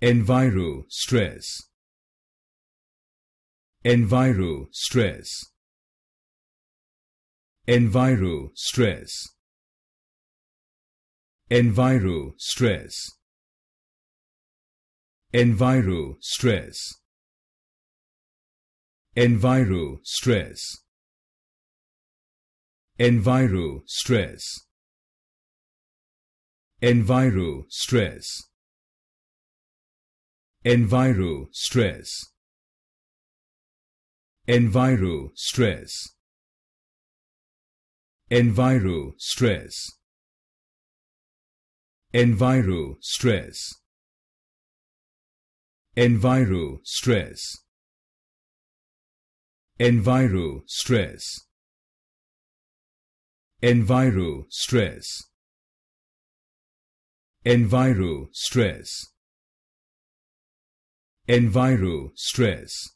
Enviro stress. Enviro stress. Enviro stress. Enviro stress. Enviro stress. Enviro stress. Enviro stress. Enviro stress. Enviro stress. Enviro stress. Enviro stress. Enviro stress. Enviro stress. Enviro stress. Enviro stress. Enviro stress. Enviro stress